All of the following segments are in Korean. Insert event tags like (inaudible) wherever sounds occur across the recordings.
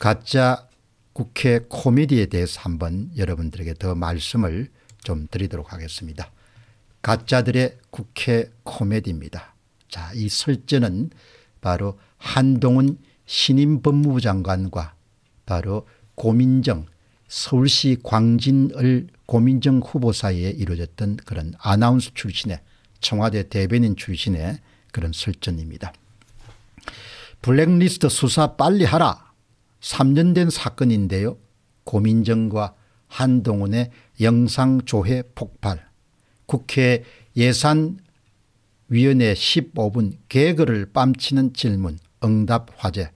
가짜 국회 코미디에 대해서 한번 여러분들에게 더 말씀을 좀 드리도록 하겠습니다. 가짜들의 국회 코미디입니다. 자, 이 설전은 바로 한동훈 신임 법무부 장관과 바로 고민정 서울시 광진을 고민정 후보 사이에 이루어졌던 그런 아나운서 출신의 청와대 대변인 출신의 그런 설전입니다. 블랙리스트 수사 빨리 하라 3년 된 사건인데요. 고민정과 한동훈의 영상조회 폭발 국회 예산위원회 15분 개그를 뺨치는 질문 응답 화제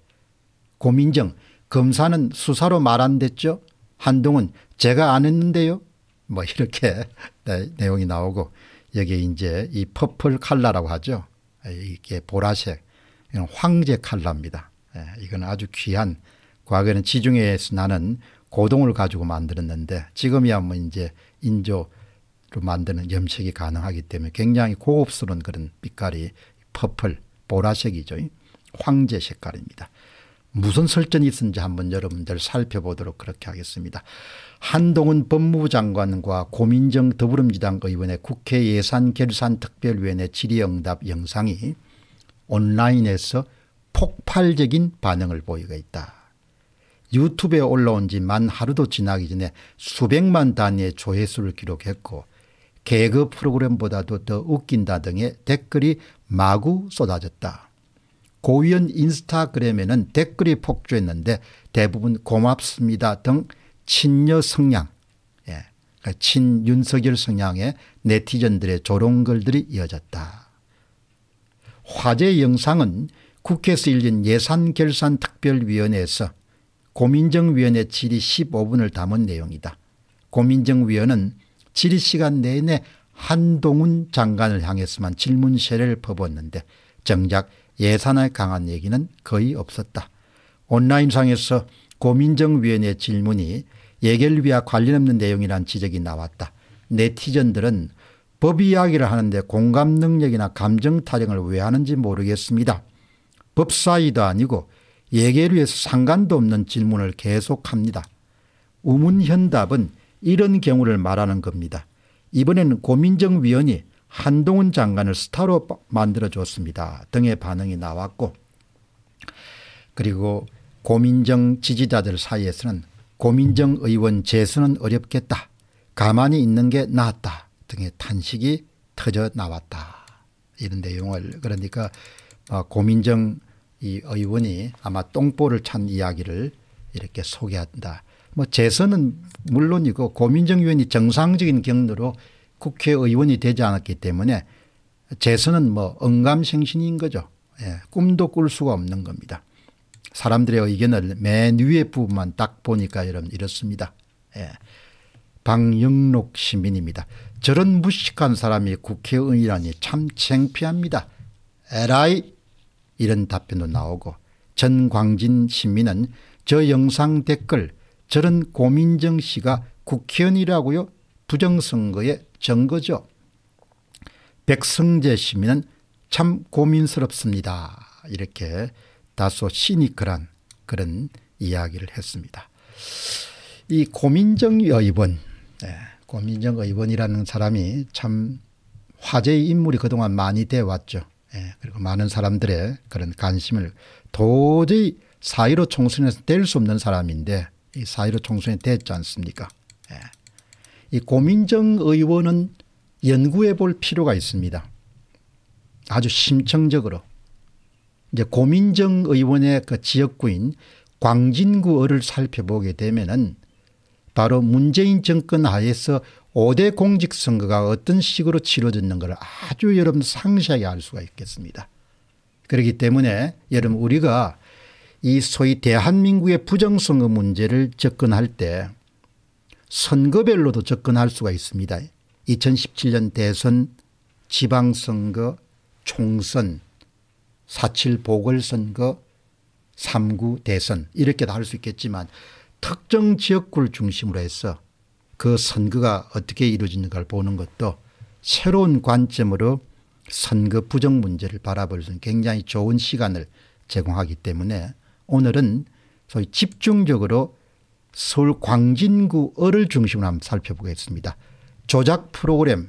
고민정 검사는 수사로 말 안 됐죠 한동훈 제가 안 했는데요 뭐 이렇게 (laughs) 네, 내용이 나오고 여기에 이제 이 퍼플 칼라라고 하죠 이게 보라색 황제 칼라입니다 예, 이건 아주 귀한 과거에는 지중해에서 나는 고동을 가지고 만들었는데 지금이야 뭐 이제 인조로 만드는 염색이 가능하기 때문에 굉장히 고급스러운 그런 빛깔이 퍼플 보라색이죠. 황제 색깔입니다. 무슨 설전이 있었는지 한번 여러분들 살펴보도록 그렇게 하겠습니다. 한동훈 법무부 장관과 고민정 더불어민주당 의원의 국회 예산결산특별위원회 질의응답 영상이 온라인에서 폭발적인 반응을 보이고 있다. 유튜브에 올라온 지 만 하루도 지나기 전에 수백만 단위의 조회수를 기록했고 개그 프로그램보다도 더 웃긴다 등의 댓글이 마구 쏟아졌다. 고위원 인스타그램에는 댓글이 폭주했는데 대부분 고맙습니다 등 친여 성향, 예, 그러니까 친윤석열 성향의 네티즌들의 조롱글들이 이어졌다. 화제 영상은 국회에서 열린 예산결산특별위원회에서 고민정위원회 질의 15분을 담은 내용이다. 고민정위원은 질의 시간 내내 한동훈 장관을 향해서만 질문 세례를 퍼부었는데 정작 예산에 강한 얘기는 거의 없었다. 온라인상에서 고민정위원회 질문이 예결위와 관련 없는 내용이란 지적이 나왔다. 네티즌들은 법 이야기를 하는데 공감 능력이나 감정 타령을 왜 하는지 모르겠습니다. 법사위도 아니고 예계를 위해서 상관도 없는 질문을 계속합니다. 우문현답은 이런 경우를 말하는 겁니다. 이번에는 고민정 위원이 한동훈 장관을 스타로 만들어줬습니다 등의 반응이 나왔고 그리고 고민정 지지자들 사이에서는 고민정 의원 재선은 어렵겠다 가만히 있는 게 낫다 등의 탄식이 터져 나왔다 이런 내용을 그러니까 어, 고민정 이 의원이 아마 똥볼을 찬 이야기를 이렇게 소개한다. 뭐 재선은 물론이고 고민정 의원이 정상적인 경로로 국회의원이 되지 않았기 때문에 재선은 뭐 언감생신인 거죠. 예, 꿈도 꿀 수가 없는 겁니다. 사람들의 의견을 맨 위에 부분만 딱 보니까 여러분 이렇습니다. 예. 방영록 시민입니다. 저런 무식한 사람이 국회의원이라니 참 창피합니다. 에라이 이런 답변도 나오고 전광진 시민은 저 영상 댓글 저런 고민정 씨가 국회의원이라고요 부정선거의 증거죠. 백성재 시민은 참 고민스럽습니다. 이렇게 다소 시니컬한 그런 이야기를 했습니다. 이 고민정 의원 네, 고민정 의원이라는 사람이 참 화제의 인물이 그동안 많이 되어왔죠. 예, 그리고 많은 사람들의 그런 관심을 도저히 사이로 총선에서 뗄 수 없는 사람인데 이 사이로 총선에 됐지 않습니까? 예. 이 고민정 의원은 연구해 볼 필요가 있습니다. 아주 심층적으로. 이제 고민정 의원의 그 지역구인 광진구를 살펴보게 되면은 바로 문재인 정권 하에서 5대 공직선거가 어떤 식으로 치러졌는가를 아주 여러분 상세하게 알 수가 있겠습니다. 그렇기 때문에 여러분 우리가 이 소위 대한민국의 부정선거 문제를 접근할 때 선거별로도 접근할 수가 있습니다. 2017년 대선, 지방선거, 총선, 4.7 보궐선거, 3구 대선 이렇게도 할 수 있겠지만 특정 지역구를 중심으로 해서 그 선거가 어떻게 이루어지는가를 보는 것도 새로운 관점으로 선거 부정 문제를 바라볼 수 있는 굉장히 좋은 시간을 제공하기 때문에 오늘은 소위 집중적으로 서울 광진구 어를 중심으로 한번 살펴보겠습니다. 조작 프로그램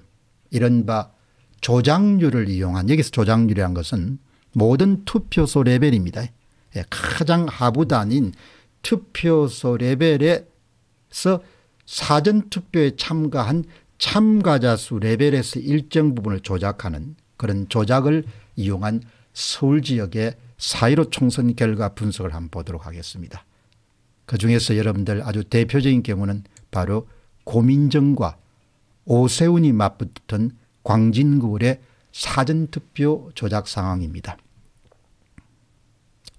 이른바 조작률을 이용한 여기서 조작률이란 것은 모든 투표소 레벨입니다. 예, 가장 하부단인 투표소 레벨에서 사전투표에 참가한 참가자 수 레벨에서 일정 부분을 조작하는 그런 조작을 이용한 서울 지역의 사1로 총선 결과 분석을 한번 보도록 하겠습니다. 그중에서 여러분들 아주 대표적인 경우는 바로 고민정과 오세훈이 맞붙은 광진구의 사전투표 조작 상황입니다.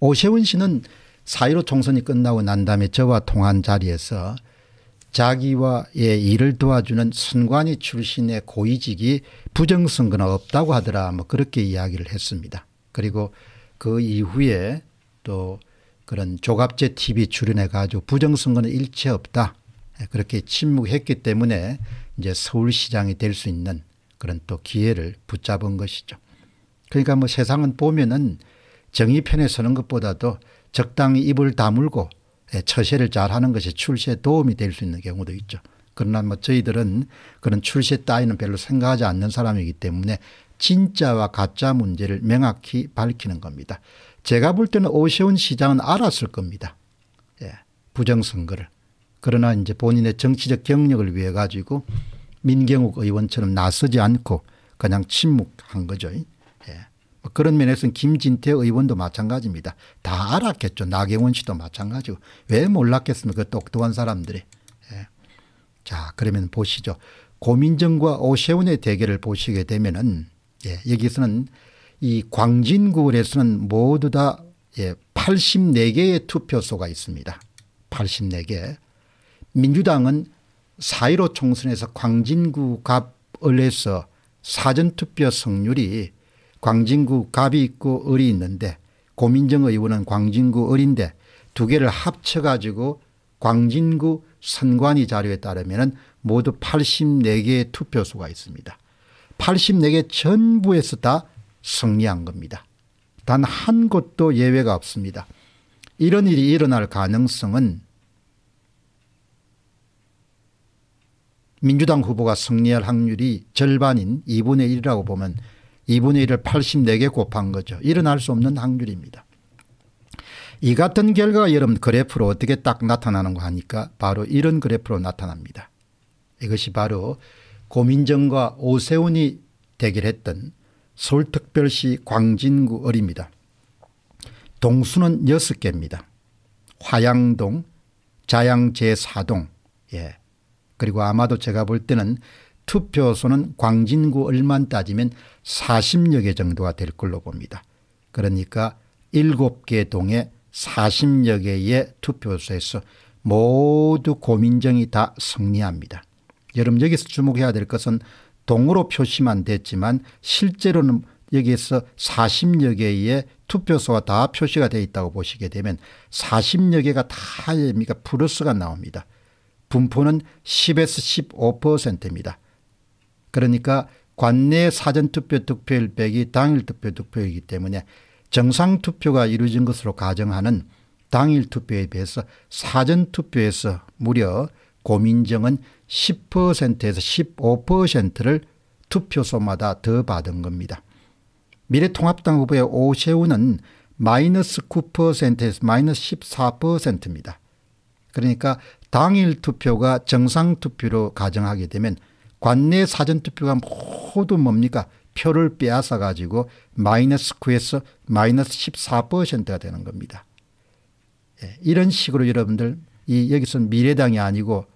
오세훈 씨는 사1로 총선이 끝나고 난 다음에 저와 통한 자리에서 자기와의 일을 도와주는 선관위 출신의 고위직이 부정선거는 없다고 하더라 뭐 그렇게 이야기를 했습니다. 그리고 그 이후에 또 그런 조갑제 TV 출연해 가지고 부정선거는 일체 없다 예, 그렇게 침묵했기 때문에 이제 서울시장이 될 수 있는 그런 또 기회를 붙잡은 것이죠. 그러니까 뭐 세상은 보면은 정의편에 서는 것보다도 적당히 입을 다물고 예, 처세를 잘하는 것이 출세에 도움이 될 수 있는 경우도 있죠. 그러나 뭐 저희들은 그런 출세 따위는 별로 생각하지 않는 사람이기 때문에 진짜와 가짜 문제를 명확히 밝히는 겁니다. 제가 볼 때는 오세훈 시장은 알았을 겁니다. 예, 부정선거를. 그러나 이제 본인의 정치적 경력을 위해 가지고 민경욱 의원처럼 나서지 않고 그냥 침묵한 거죠. 그런 면에서는 김진태 의원도 마찬가지입니다. 다 알았겠죠. 나경원 씨도 마찬가지고. 왜 몰랐겠습니까? 그 똑똑한 사람들이. 예. 자, 그러면 보시죠. 고민정과 오세훈의 대결을 보시게 되면은 예, 여기서는 이 광진구에서는 모두 다 예, 84개의 투표소가 있습니다. 84개. 민주당은 4.15 총선에서 광진구 갑을에서 사전투표 성률이 광진구 갑이 있고 을이 있는데 고민정 의원은 광진구 을인데 두 개를 합쳐가지고 광진구 선관위 자료에 따르면 모두 84개의 투표수가 있습니다. 84개 전부에서 다 승리한 겁니다. 단 한 곳도 예외가 없습니다. 이런 일이 일어날 가능성은 민주당 후보가 승리할 확률이 절반인 2분의 1이라고 보면 2분의 1을 84개 곱한 거죠. 일어날 수 없는 확률입니다. 이 같은 결과가 여러분 그래프로 어떻게 딱 나타나는가 하니까 바로 이런 그래프로 나타납니다. 이것이 바로 고민정과 오세훈이 대결했던 서울특별시 광진구 을입니다. 동수는 6개입니다. 화양동, 자양 제4동, 예. 그리고 아마도 제가 볼 때는 투표소는 광진구 얼만 따지면 40여 개 정도가 될 걸로 봅니다. 그러니까 7개 동에 40여 개의 투표소에서 모두 고민정이 다 승리합니다. 여러분 여기서 주목해야 될 것은 동으로 표시만 됐지만 실제로는 여기에서 40여 개의 투표소가 다 표시가 되어 있다고 보시게 되면 40여 개가 다 그러니까 플러스가 나옵니다. 분포는 10에서 15%입니다. 그러니까 관내 사전투표 득표일 빼기 당일 투표 득표이기 때문에 정상투표가 이루어진 것으로 가정하는 당일 투표에 비해서 사전투표에서 무려 고민정은 10%에서 15%를 투표소마다 더 받은 겁니다. 미래통합당 후보의 오세훈은 마이너스 9%에서 마이너스 14%입니다. 그러니까 당일 투표가 정상투표로 가정하게 되면 관내 사전투표가 모두 뭡니까 표를 빼앗아 가지고 마이너스 9에서 마이너스 14%가 되는 겁니다. 예, 이런 식으로 여러분들 이 여기서는 미래당이 아니고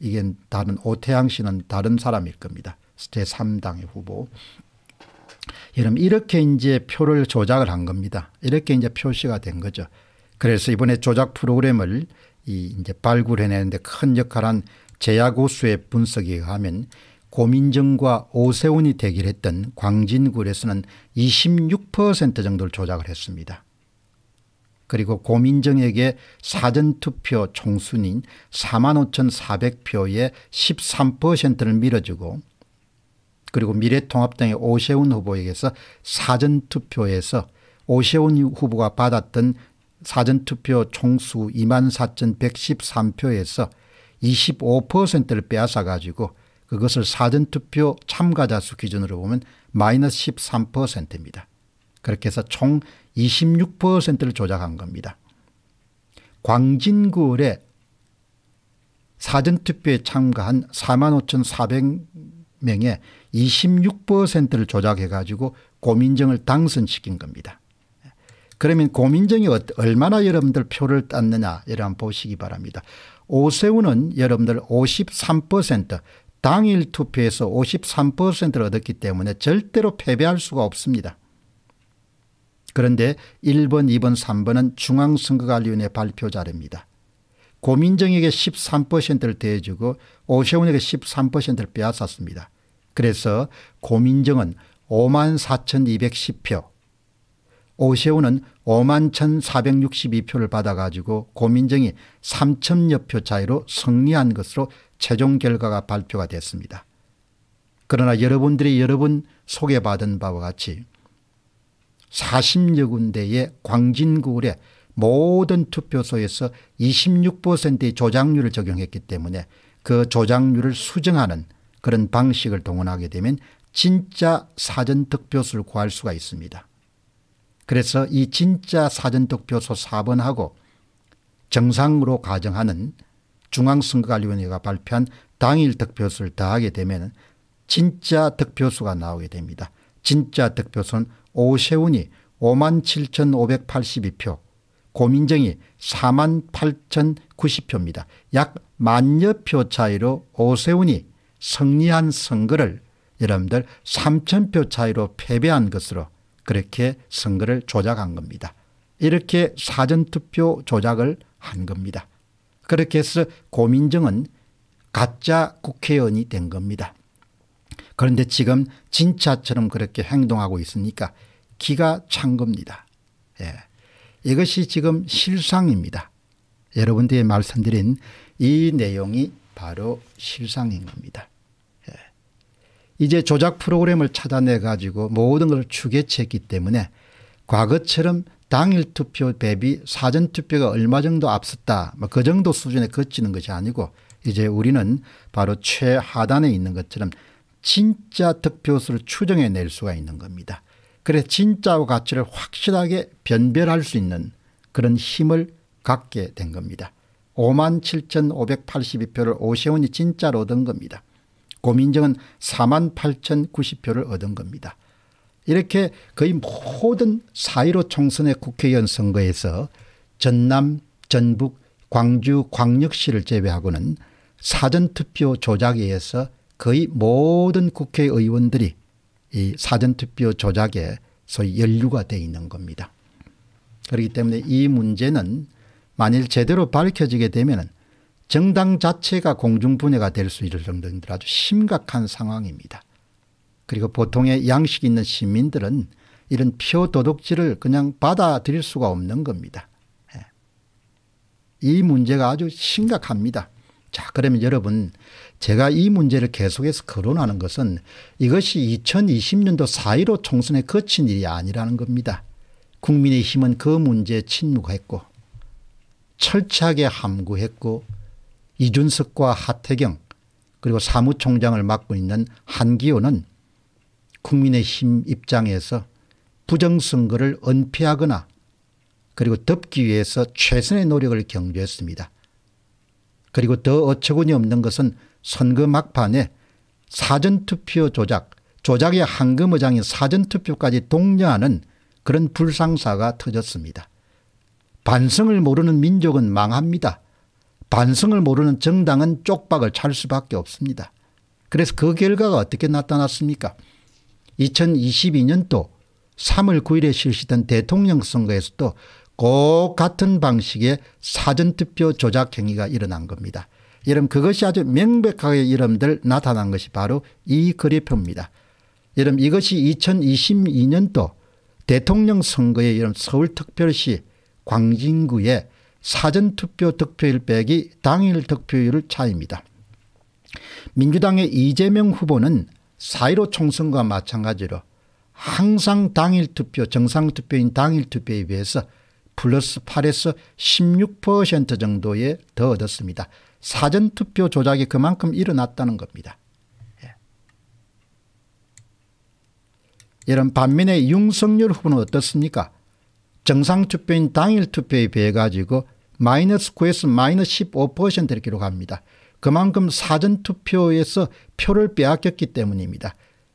이게 다른 오태양 씨는 다른 사람일 겁니다. 제3당의 후보. 여러분 이렇게 이제 표를 조작을 한 겁니다. 이렇게 이제 표시가 된 거죠. 그래서 이번에 조작 프로그램을 이 이제 발굴해내는데 큰 역할한 제야고수의 분석에 의하면 고민정과 오세훈이 대결했던 광진구에서는 26% 정도를 조작을 했습니다. 그리고 고민정에게 사전투표 총순인 4 5 4 0표의 13%를 밀어주고 그리고 미래통합당의 오세훈 후보에게서 사전투표에서 오세훈 후보가 받았던 사전투표 총수 24,113표에서 25%를 빼앗아 가지고 그것을 사전투표 참가자 수 기준으로 보면 마이너스 13%입니다. 그렇게 해서 총 26%를 조작한 겁니다. 광진구에 사전투표에 참가한 45,400명의 26%를 조작해 가지고 고민정을 당선시킨 겁니다. 그러면 고민정이 어, 얼마나 여러분들 표를 땄느냐 이러한 보시기 바랍니다. 오세훈은 여러분들 53% 당일 투표에서 53%를 얻었기 때문에 절대로 패배할 수가 없습니다. 그런데 1번 2번 3번은 중앙선거관리위원회 발표자료입니다. 고민정에게 13%를 대주고 오세훈에게 13%를 빼앗았습니다. 그래서 고민정은 5 4,210표 오세훈은 5만 1,462표를 받아가지고 고민정이 3천여 표 차이로 승리한 것으로 최종 결과가 발표가 됐습니다. 그러나 여러분들이 여러분 소개받은 바와 같이 40여 군데의 광진구울의 모든 투표소에서 26%의 조작률을 적용했기 때문에 그 조작률을 수정하는 그런 방식을 동원하게 되면 진짜 사전 득표수를 구할 수가 있습니다. 그래서 이 진짜 사전득표소 4번하고 정상으로 가정하는 중앙선거관리위원회가 발표한 당일 득표수를 더하게 되면 진짜 득표수가 나오게 됩니다. 진짜 득표수는 오세훈이 5만 7,582표 고민정이 4만 8,090표입니다. 약 만여 표 차이로 오세훈이 승리한 선거를 여러분들 3,000표 차이로 패배한 것으로 그렇게 선거를 조작한 겁니다. 이렇게 사전투표 조작을 한 겁니다. 그렇게 해서 고민정은 가짜 국회의원이 된 겁니다. 그런데 지금 진짜처럼 그렇게 행동하고 있으니까 기가 찬 겁니다. 예. 이것이 지금 실상입니다. 여러분들이 말씀드린 이 내용이 바로 실상인 겁니다. 이제 조작 프로그램을 찾아내 가지고 모든 걸 추계했기 때문에 과거처럼 당일 투표 대비 사전 투표가 얼마 정도 앞섰다 뭐 그 정도 수준에 그치는 것이 아니고 이제 우리는 바로 최하단에 있는 것처럼 진짜 득표수를 추정해낼 수가 있는 겁니다. 그래 진짜와 가치를 확실하게 변별할 수 있는 그런 힘을 갖게 된 겁니다. 5 7,582표를 오세훈이 진짜로 얻은 겁니다. 고민정은 4만 8,090표를 얻은 겁니다. 이렇게 거의 모든 4.15 총선의 국회의원 선거에서 전남, 전북, 광주, 광역시를 제외하고는 사전투표 조작에 의해서 거의 모든 국회의원들이 이 사전투표 조작에 소위 연루가 되어 있는 겁니다. 그렇기 때문에 이 문제는 만일 제대로 밝혀지게 되면 정당 자체가 공중 분해가 될 수 있을 정도인데 아주 심각한 상황입니다. 그리고 보통의 양식 있는 시민들은 이런 표 도둑질을 그냥 받아들일 수가 없는 겁니다. 예. 이 문제가 아주 심각합니다. 자 그러면 여러분 제가 이 문제를 계속해서 거론하는 것은 이것이 2020년도 4.15 총선에 거친 일이 아니라는 겁니다. 국민의힘은 그 문제에 침묵했고 철저하게 함구했고 이준석과 하태경 그리고 사무총장을 맡고 있는 한기호는 국민의힘 입장에서 부정선거를 은폐하거나 그리고 덮기 위해서 최선의 노력을 경주했습니다. 그리고 더 어처구니 없는 것은 선거 막판에 사전투표 조작, 조작의 한금의장이 사전투표까지 독려하는 그런 불상사가 터졌습니다. 반성을 모르는 민족은 망합니다. 반성을 모르는 정당은 쪽박을 찰 수밖에 없습니다. 그래서 그 결과가 어떻게 나타났습니까? 2022년도 3월 9일에 실시된 대통령 선거에서도 꼭 같은 방식의 사전투표 조작 행위가 일어난 겁니다. 여러분 그것이 아주 명백하게 여러분들 나타난 것이 바로 이 그래프입니다. 여러분 이것이 2022년도 대통령 선거에 여러분 서울특별시 광진구에 사전투표 득표율 빼기 당일 득표율 차입니다. 민주당의 이재명 후보는 4.15 총선과 마찬가지로 항상 당일 투표 정상 투표인 당일 투표에 비해서 플러스 8에서 16% 정도에 더 얻었습니다. 사전투표 조작이 그만큼 일어났다는 겁니다. 이런 예. 반면에 윤석열 후보는 어떻습니까? 정상투표인 당일투표에 비해 가지고 마이너스 9에서 마이너스 15%를 기록합니다. 그만큼 사전투표에서 표를 빼앗겼기 때문입니다.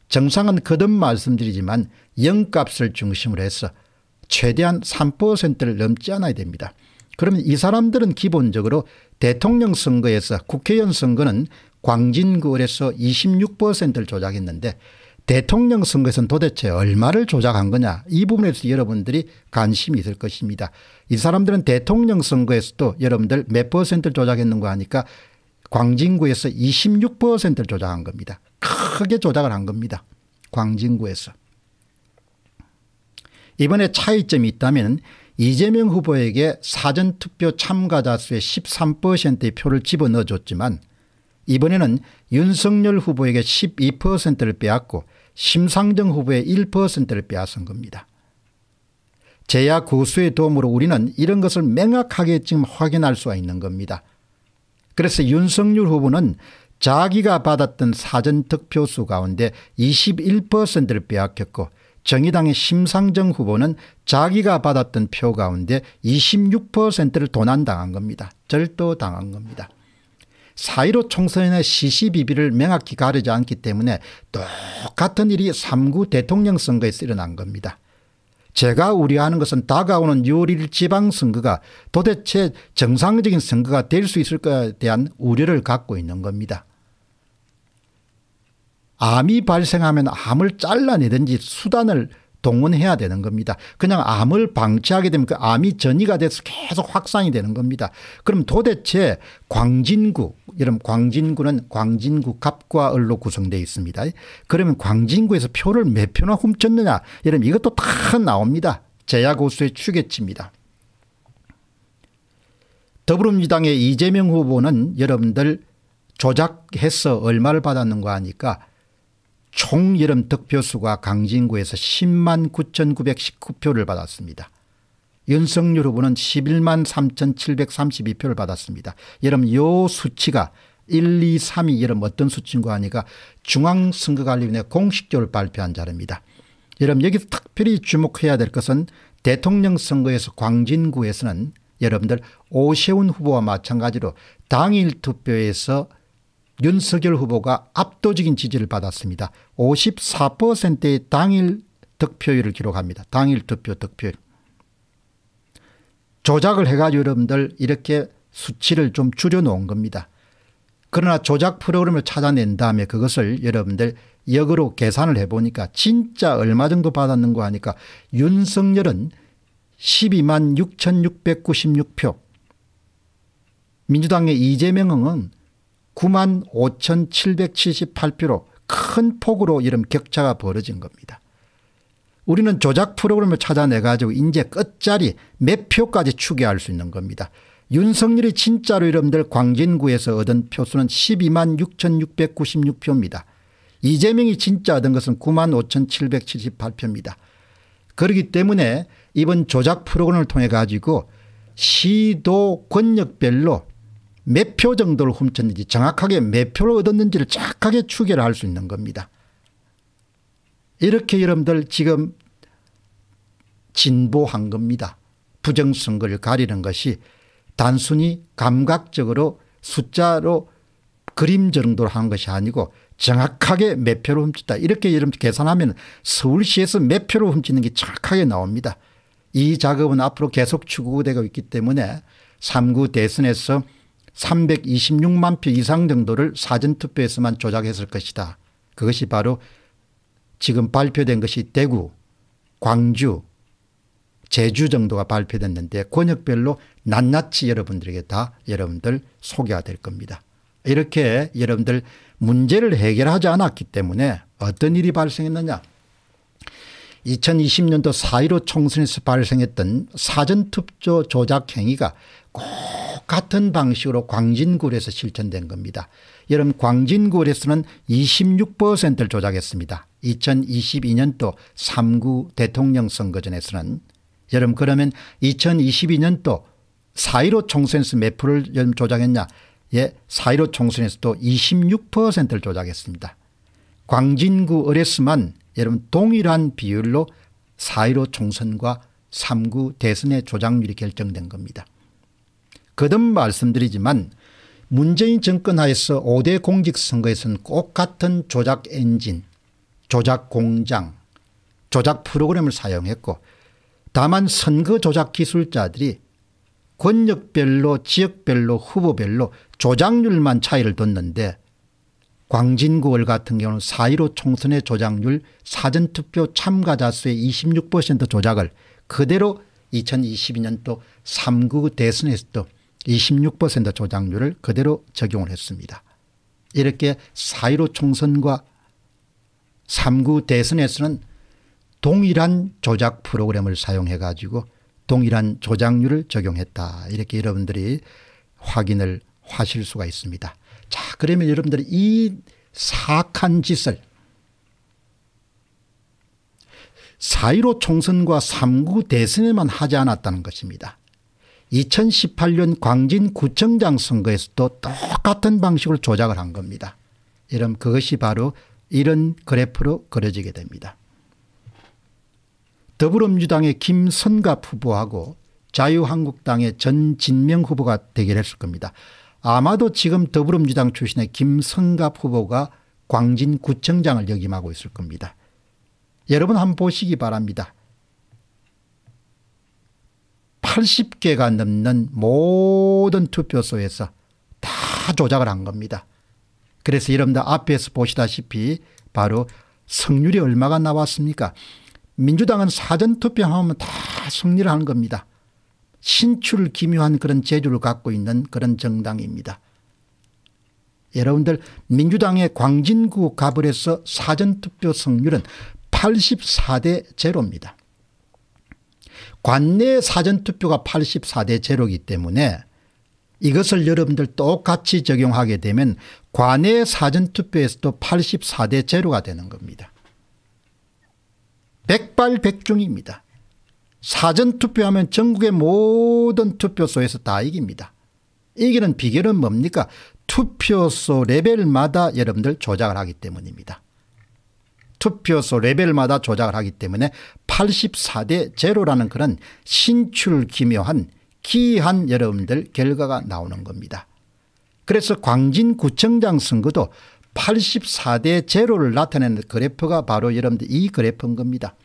정상은 거듭 말씀드리지만 영값을 중심으로 해서 최대한 3%를 넘지 않아야 됩니다. 그러면 이 사람들은 기본적으로 대통령 선거에서 국회의원 선거는 광진구에서 26%를 조작했는데 대통령 선거에서는 도대체 얼마를 조작한 거냐 이 부분에 대해서 여러분들이 관심이 있을 것입니다. 이 사람들은 대통령 선거에서도 여러분들 몇 퍼센트를 조작했는가 하니까 광진구에서 26%를 조작한 겁니다. 크게 조작을 한 겁니다. 광진구에서. 이번에 차이점이 있다면 이재명 후보에게 사전투표 참가자 수의 13%의 표를 집어넣어줬지만 이번에는 윤석열 후보에게 12%를 빼앗고 심상정 후보의 1%를 빼앗은 겁니다. 제야 고수의 도움으로 우리는 이런 것을 명확하게 지금 확인할 수가 있는 겁니다. 그래서 윤석열 후보는 자기가 받았던 사전 득표수 가운데 21%를 빼앗겼고 정의당의 심상정 후보는 자기가 받았던 표 가운데 26%를 도난당한 겁니다. 절도당한 겁니다. 4.15 총선의 시시비비를 명확히 가르지 않기 때문에 똑같은 일이 3구 대통령 선거에서 일어난 겁니다. 제가 우려하는 것은 다가오는 6월 1일 지방선거가 도대체 정상적인 선거가 될 수 있을까에 대한 우려를 갖고 있는 겁니다. 암이 발생하면 암을 잘라내든지 수단을 동원해야 되는 겁니다. 그냥 암을 방치하게 되면 그 암이 전이가 돼서 계속 확산이 되는 겁니다. 그럼 도대체 광진구 이런 광진구는 광진구 갑과 을로 구성되어 있습니다. 그러면 광진구에서 표를 몇 표나 훔쳤느냐 이러면 이것도 다 나옵니다. 제약고수의 추계치입니다. 더불어민주당의 이재명 후보는 여러분들 조작해서 얼마를 받았는가 하니까 총여름 득표수가 강진구에서 10만 9,919표를 받았습니다. 윤석열 후보는 11만 3,732표를 받았습니다. 여러분 요 수치가 1, 2, 3이 여러분 어떤 수치인가 하니까 중앙선거관리위원회 공식적으로 발표한 자료입니다. 여러분 여기서 특별히 주목해야 될 것은 대통령 선거에서 광진구에서는 여러분들 오세훈 후보와 마찬가지로 당일 투표에서 윤석열 후보가 압도적인 지지를 받았습니다. 54%의 당일 득표율을 기록합니다. 당일 득표 득표율. 조작을 해가지고 여러분들 이렇게 수치를 좀 줄여놓은 겁니다. 그러나 조작 프로그램을 찾아낸 다음에 그것을 여러분들 역으로 계산을 해보니까 진짜 얼마 정도 받았는가 하니까 윤석열은 12만 6696표 민주당의 이재명은 9만 5,778표로 큰 폭으로 이런 격차가 벌어진 겁니다. 우리는 조작 프로그램을 찾아내가지고 인제 끝자리 몇 표까지 추계할 수 있는 겁니다. 윤석열이 진짜로 이름들 광진구에서 얻은 표수는 12만 6,696표입니다. 이재명이 진짜 얻은 것은 9만 5,778표입니다. 그렇기 때문에 이번 조작 프로그램을 통해 가지고 시도 권역별로 몇표 정도를 훔쳤는지 정확하게 몇 표를 얻었는지를 정확하게 추계를 할 수 있는 겁니다. 이렇게 여러분들 지금 진보한 겁니다. 부정선거를 가리는 것이 단순히 감각적으로 숫자로 그림 정도로 하 것이 아니고 정확하게 몇 표를 훔쳤다. 이렇게 여러분 계산하면 서울시에서 몇 표를 훔치는 게 정확하게 나옵니다. 이 작업은 앞으로 계속 추구되고 있기 때문에 3구 대선에서 326만 표 이상 정도를 사전투표에서만 조작했을 것이다. 그것이 바로 지금 발표된 것이 대구, 광주, 제주 정도가 발표됐는데 권역별로 낱낱이 여러분들에게 다 여러분들 소개가 될 겁니다. 이렇게 여러분들 문제를 해결하지 않았기 때문에 어떤 일이 발생했느냐 2020년도 4.15 총선에서 발생했던 사전투표 조작 행위가 꼭 같은 방식으로 광진구에서 실천된 겁니다. 여러분 광진구에서는 26%를 조작했습니다. 2022년도 3구 대통령 선거전에서는 여러분 그러면 2022년도 4.15 총선에서 몇프를 조작했냐 예, 4.15 총선에서도 26%를 조작했습니다. 광진구 어레스만 여러분 동일한 비율로 4.15 총선과 3구 대선의 조작률이 결정된 겁니다. 거듭 말씀드리지만 문재인 정권 하에서 5대 공직선거에서는 꼭 같은 조작 엔진 조작 공장 조작 프로그램을 사용했고 다만 선거 조작 기술자들이 권력별로 지역별로 후보별로 조작률만 차이를 뒀는데 광진구월 같은 경우는 4.15 총선의 조작률 사전투표 참가자 수의 26% 조작을 그대로 2022년도 3구 대선에서도 26% 조작률을 그대로 적용을 했습니다. 이렇게 4.15 총선과 3구 대선에서는 동일한 조작 프로그램을 사용해 가지고 동일한 조작률을 적용했다. 이렇게 여러분들이 확인을 하실 수가 있습니다. 자 그러면 여러분들이 사악한 짓을 4.15 총선과 3구 대선에만 하지 않았다는 것입니다. 2018년 광진구청장 선거에서도 똑같은 방식으로 조작을 한 겁니다. 여러 그것이 바로 이런 그래프로 그려지게 됩니다. 더불어민주당의 김선갑 후보하고 자유한국당의 전진명 후보가 대결했을 겁니다. 아마도 지금 더불어민주당 출신의 김선갑 후보가 광진구청장을 역임하고 있을 겁니다. 여러분 한번 보시기 바랍니다. 80개가 넘는 모든 투표소에서 다 조작을 한 겁니다. 그래서 여러분들 앞에서 보시다시피 바로 성률이 얼마가 나왔습니까 민주당은 사전투표하면 다 승리를 하는 겁니다. 신출을 기묘한 그런 재주를 갖고 있는 그런 정당입니다. 여러분들 민주당의 광진구 가불에서 사전투표 승률은 84대 제입니다 관내 사전투표가 84대 제로이기 때문에 이것을 여러분들 똑같이 적용하게 되면 관내 사전투표에서도 84대 제로가 되는 겁니다. 백발백중입니다. 사전투표하면 전국의 모든 투표소에서 다 이깁니다. 이기는 비결은 뭡니까? 투표소 레벨마다 여러분들 조작을 하기 때문입니다. 투표소 레벨마다 조작을 하기 때문에 84대 제로라는 그런 신출 기묘한 기이한 여러분들 결과가 나오는 겁니다. 그래서 광진구청장 선거도 84대 제로를 나타내는 그래프가 바로 여러분들 이 그래프인 겁니다.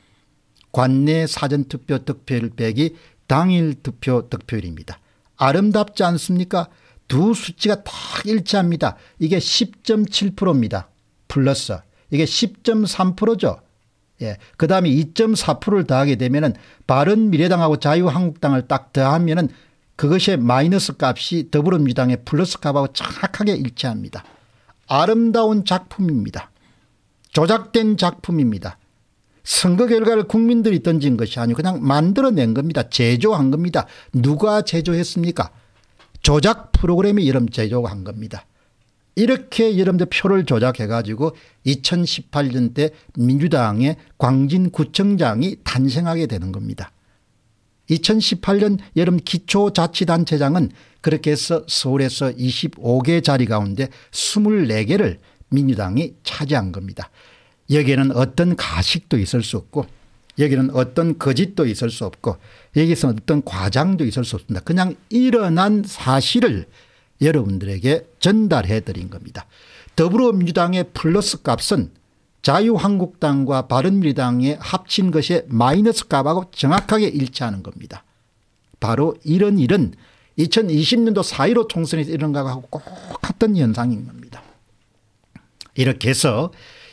관내 사전투표 득표율 빼기 당일 투표 득표율입니다. 아름답지 않습니까? 두 수치가 딱 일치합니다. 이게 10.7%입니다. 플러스 이게 10.3%죠. 예. 그 다음에 2.4%를 더하게 되면은 바른미래당하고 자유한국당을 딱 더하면은 그것의 마이너스 값이 더불어민주당의 플러스 값하고 착하게 일치합니다. 아름다운 작품입니다. 조작된 작품입니다. 선거 결과를 국민들이 던진 것이 아니고 그냥 만들어낸 겁니다. 제조한 겁니다. 누가 제조했습니까? 조작 프로그램이 이름 제조한 겁니다. 이렇게 여러분들 표를 조작해가지고 2018년 때 민주당의 광진구청장이 탄생하게 되는 겁니다. 2018년 여름 기초자치단체장은 그렇게 해서 서울에서 25개 자리 가운데 24개를 민주당이 차지한 겁니다. 여기에는 어떤 가식도 있을 수 없고 여기는 어떤 거짓도 있을 수 없고 여기서 어떤 과장도 있을 수 없습니다. 그냥 일어난 사실을 여러분들에게 전달해 드린 겁니다. 더불어민주당의 플러스 값은 자유한국당과 바른미래당의 합친 것의 마이너스 값하고 정확하게 일치하는 겁니다. 바로 이런 일은 2020년도 4.15 총선에서 이런 거하고 꼭 같은 현상인 겁니다. 이렇게 해서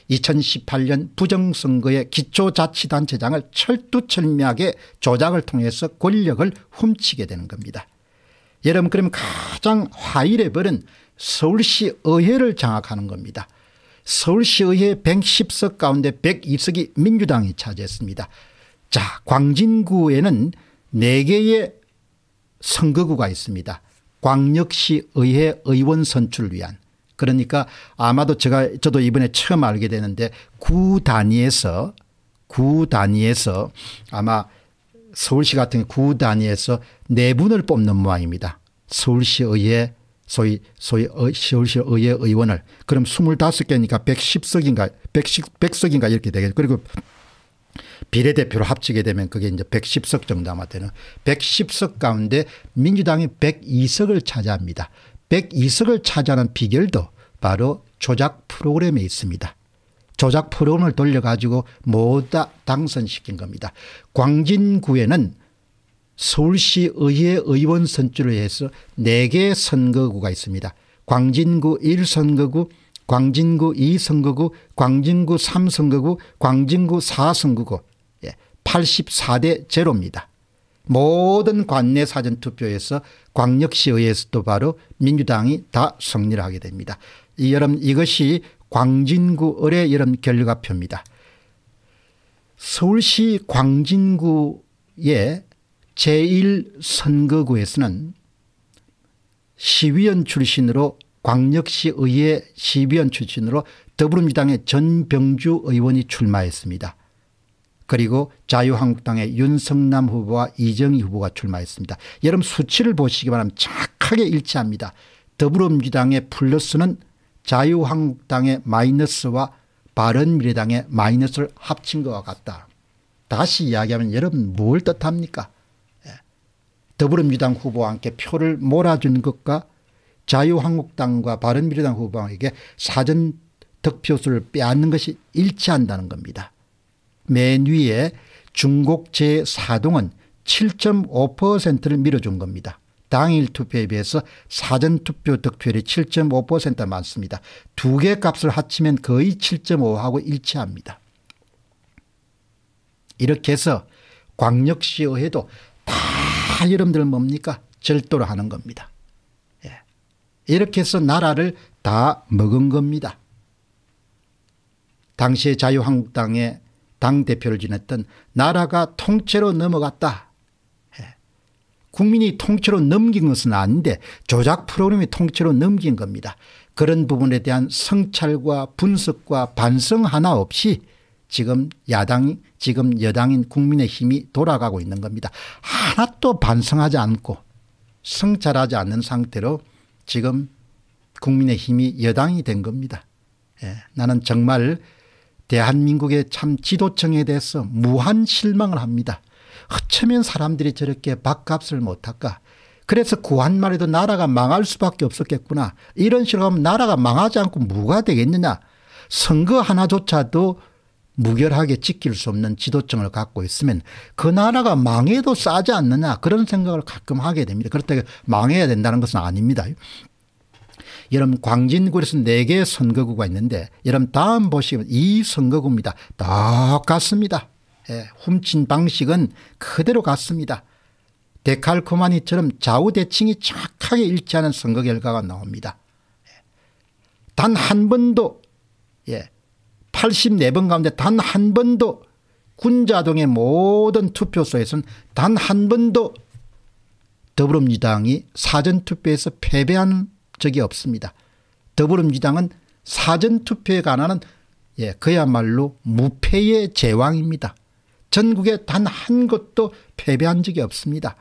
2018년 부정선거의 기초자치단체장을 철두철미하게 조작을 통해서 권력을 훔치게 되는 겁니다. 여러분 그러면 가장 화이의벌은 서울시 의회를 장악하는 겁니다. 서울시 의회 110석 가운데 102석이 민주당이 차지했습니다. 자 광진구에는 4개의 선거구가 있습니다. 광역시 의회 의원 선출을 위한 그러니까 아마도 제가 저도 이번에 처음 알게 되는데 구 단위에서 구 단위에서 아마 서울시 같은 구 단위에서 네 분을 뽑는 모양입니다. 서울시의회 소위 소위 서울시의회 의원을 그럼 25개니까 110석인가 110, 100석인가 이렇게 되겠죠. 그리고 비례대표로 합치게 되면 그게 이제 110석 정도 아마 되는 110석 가운데 민주당이 102석을 차지합니다. 102석을 차지하는 비결도 바로 조작 프로그램에 있습니다. 조작 프로그램을 돌려가지고 모두 당선시킨 겁니다. 광진구에는 서울시 의회 의원 선출을 해서 4개 선거구가 있습니다. 광진구 1선거구, 광진구 2선거구, 광진구 3선거구, 광진구 4선거구 84대 예, 제로입니다. 모든 관내 사전투표에서 광역시의회에서도 바로 민주당이 다 승리를 하게 됩니다. 이 여러분 이것이 광진구 의뢰 이런 결과표입니다. 서울시 광진구의 제1선거구에서는 시위원 출신으로 광역시 의회 시위원 출신으로 더불어민주당의 전병주 의원이 출마했습니다. 그리고 자유한국당의 윤성남 후보와 이정희 후보가 출마했습니다. 여러분 수치를 보시기 바라면 정확하게 일치합니다. 더불어민주당의 플러스는 자유한국당의 마이너스와 바른미래당의 마이너스를 합친 것과 같다. 다시 이야기하면 여러분 뭘 뜻합니까? 예. 더불어민주당 후보와 함께 표를 몰아준 것과 자유한국당과 바른미래당 후보에게 사전 득표수를 빼앗는 것이 일치한다는 겁니다. 맨 위에 중곡 제4동은 7.5%를 밀어준 겁니다. 당일 투표에 비해서 사전투표 득표율이 7.5% 많습니다. 두 개 값을 합치면 거의 7.5하고 일치합니다. 이렇게 해서 광역시의회도 다 여러분들 뭡니까? 절도를 하는 겁니다. 예. 이렇게 해서 나라를 다 먹은 겁니다. 당시에 자유한국당의 당대표를 지냈던 나라가 통째로 넘어갔다. 국민이 통째로 넘긴 것은 아닌데 조작 프로그램이 통째로 넘긴 겁니다. 그런 부분에 대한 성찰과 분석과 반성 하나 없이 지금 야당 지금 여당인 국민의힘이 돌아가고 있는 겁니다. 하나도 반성하지 않고 성찰하지 않는 상태로 지금 국민의힘이 여당이 된 겁니다. 예, 나는 정말 대한민국의 참 지도층에 대해서 무한 실망을 합니다. 어쩌면 사람들이 저렇게 밥값을 못할까. 그래서 구한말에도 나라가 망할 수밖에 없었겠구나. 이런 식으로 하면 나라가 망하지 않고 무가 되겠느냐. 선거 하나조차도 무결하게 지킬 수 없는 지도층을 갖고 있으면 그 나라가 망해도 싸지 않느냐 그런 생각을 가끔 하게 됩니다. 그렇다고 망해야 된다는 것은 아닙니다. 여러분 광진구에서 4개의 선거구가 있는데 여러분 다음 보시면 이 선거구입니다. 똑같습니다. 예, 훔친 방식은 그대로 같습니다 데칼코마니처럼 좌우대칭이 정확하게 일치하는 선거 결과가 나옵니다. 예. 단 한 번도 예, 84번 가운데 단 한 번도 군자동의 모든 투표소에서는 단 한 번도 더불어민주당이 사전투표에서 패배한 적이 없습니다. 더불어민주당은 사전투표에 관한 예, 그야말로 무패의 제왕입니다. 전국에 단 한 곳도 패배한 적이 없습니다.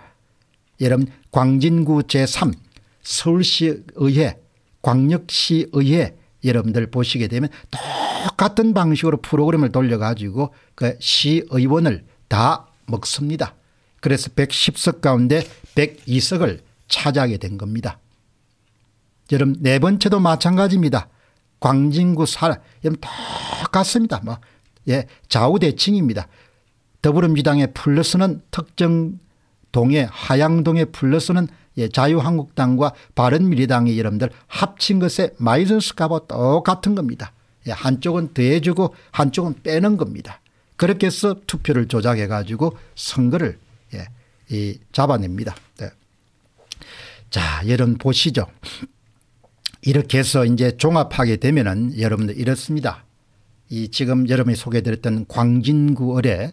여러분 광진구 제3 서울시의회 광역시의회 여러분들 보시게 되면 똑같은 방식으로 프로그램을 돌려가지고 그 시의원을 다 먹습니다. 그래서 110석 가운데 102석을 차지하게 된 겁니다. 여러분 네 번째도 마찬가지입니다. 광진구 사 여러분 똑같습니다. 뭐 예, 좌우대칭입니다. 더불어민주당의 플러스는 특정 동의 하양동의 플러스는 예, 자유한국당과 바른미래당이 여러분들 합친 것에 마이너스 값과 똑같은 겁니다. 예, 한쪽은 더해주고 한쪽은 빼는 겁니다. 그렇게 해서 투표를 조작해 가지고 선거를 예, 이, 잡아냅니다. 네. 자 여러분 보시죠. 이렇게 해서 이제 종합하게 되면은 여러분들 이렇습니다. 이 지금 여러분이 소개드렸던 해 광진구 의뢰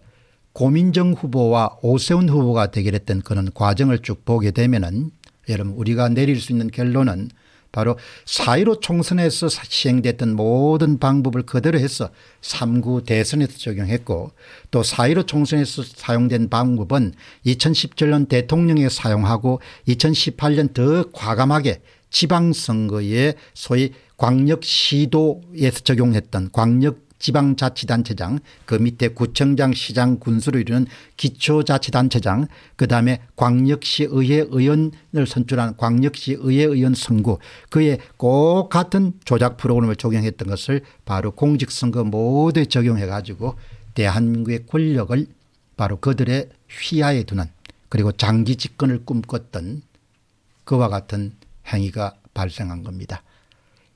고민정 후보와 오세훈 후보가 대결했던 그런 과정을 쭉 보게 되면은 여러분 우리가 내릴 수 있는 결론은 바로 4.15 총선에서 시행됐던 모든 방법을 그대로 해서 3구 대선에서 적용했고 또 4.15 총선에서 사용된 방법은 2017년 대통령에 사용하고 2018년 더 과감하게 지방선거에 소위 광역시도에서 적용했던 광역 지방자치단체장 그 밑에 구청장 시장 군수를 이루는 기초자치단체장 그다음에 광역시 의회 의원을 선출한 광역시 의회 의원 선거 그에 꼭 같은 조작 프로그램을 적용했던 것을 바로 공직선거 모두에 적용해 가지고 대한민국의 권력을 바로 그들의 휘하에 두는 그리고 장기 집권을 꿈꿨던 그와 같은 행위가 발생한 겁니다.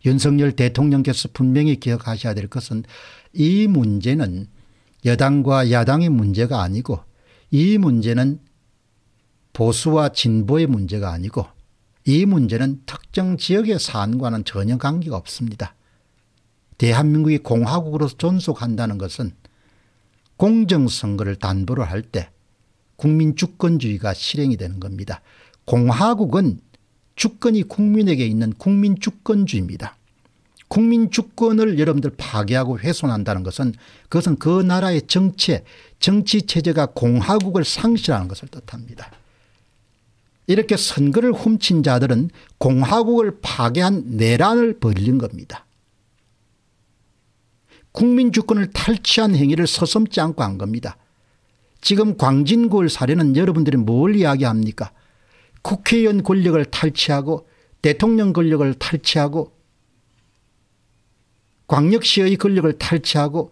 윤석열 대통령께서 분명히 기억하셔야 될 것은 이 문제는 여당과 야당의 문제가 아니고 이 문제는 보수와 진보의 문제가 아니고 이 문제는 특정 지역의 사안과는 전혀 관계가 없습니다. 대한민국이 공화국으로서 존속한다는 것은 공정선거를 담보로 할 때 국민주권주의가 실행이 되는 겁니다. 공화국은 주권이 국민에게 있는 국민 주권주의입니다. 국민 주권을 여러분들 파괴하고 훼손한다는 것은 그것은 그 나라의 정체, 정치 체제가 공화국을 상실하는 것을 뜻합니다. 이렇게 선거를 훔친 자들은 공화국을 파괴한 내란을 벌린 겁니다. 국민 주권을 탈취한 행위를 서슴지 않고 한 겁니다. 지금 광진고을 사례는 여러분들이 뭘 이야기합니까? 국회의원 권력을 탈취하고 대통령 권력을 탈취하고 광역시의 권력을 탈취하고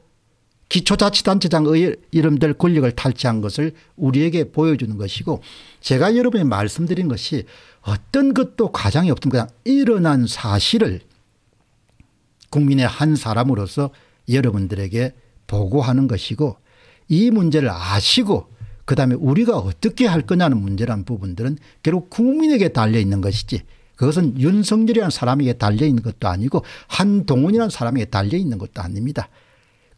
기초자치단체장의 이름들 권력을 탈취한 것을 우리에게 보여주는 것이고 제가 여러분이 말씀드린 것이 어떤 것도 과장이 없던 그냥 일어난 사실을 국민의 한 사람으로서 여러분들에게 보고하는 것이고 이 문제를 아시고 그다음에 우리가 어떻게 할 거냐는 문제라는 부분들은 결국 국민에게 달려 있는 것이지 그것은 윤석열이라는 사람에게 달려 있는 것도 아니고 한동훈이라는 사람에게 달려 있는 것도 아닙니다.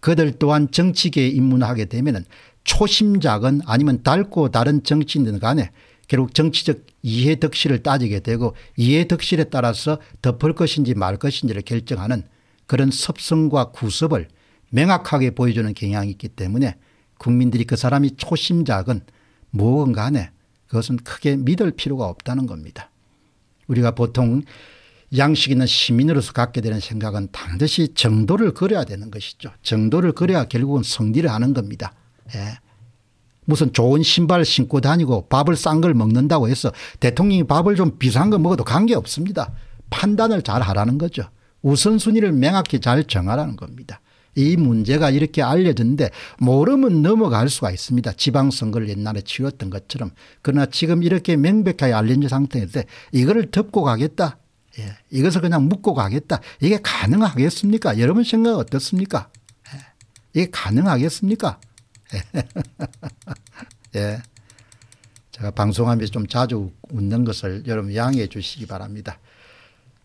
그들 또한 정치계에 입문하게 되면 초심작은 아니면 닳고 다른 정치인들 간에 결국 정치적 이해 득실을 따지게 되고 이해 득실에 따라서 덮을 것인지 말 것인지를 결정하는 그런 섭성과 구습을 명확하게 보여주는 경향이 있기 때문에 국민들이 그 사람이 초심작은 무 뭐건 간에 그것은 크게 믿을 필요가 없다는 겁니다. 우리가 보통 양식 있는 시민으로서 갖게 되는 생각은 반드시 정도를 그려야 되는 것이죠. 정도를 그려야 결국은 성리를 하는 겁니다. 예. 무슨 좋은 신발 신고 다니고 밥을 싼 걸 먹는다고 해서 대통령이 밥을 좀 비싼 거 먹어도 관계없습니다. 판단을 잘 하라는 거죠. 우선순위를 명확히 잘 정하라는 겁니다. 이 문제가 이렇게 알려졌는데 모르면 넘어갈 수가 있습니다. 지방선거를 옛날에 치웠던 것처럼. 그러나 지금 이렇게 명백하게 알려진 상태인데 이거를 덮고 가겠다. 예. 이것을 그냥 묻고 가겠다. 이게 가능하겠습니까? 여러분 생각 어떻습니까? 예. 이게 가능하겠습니까? (laughs) 예. 제가 방송하면서 좀 자주 웃는 것을 여러분 양해해 주시기 바랍니다.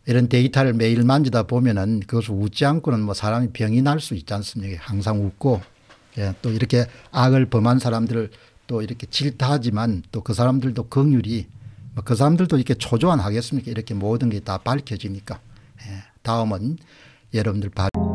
이런 데이터를 매일 만지다 보면은 그것을 웃지 않고는 뭐 사람이 병이 날 수 있지 않습니까? 항상 웃고 예, 또 이렇게 악을 범한 사람들을 또 이렇게 질타하지만 또 그 사람들도 긍휼이 뭐 그 사람들도 이렇게 초조한 하겠습니까? 이렇게 모든 게 다 밝혀지니까. 예, 다음은 여러분들 봐.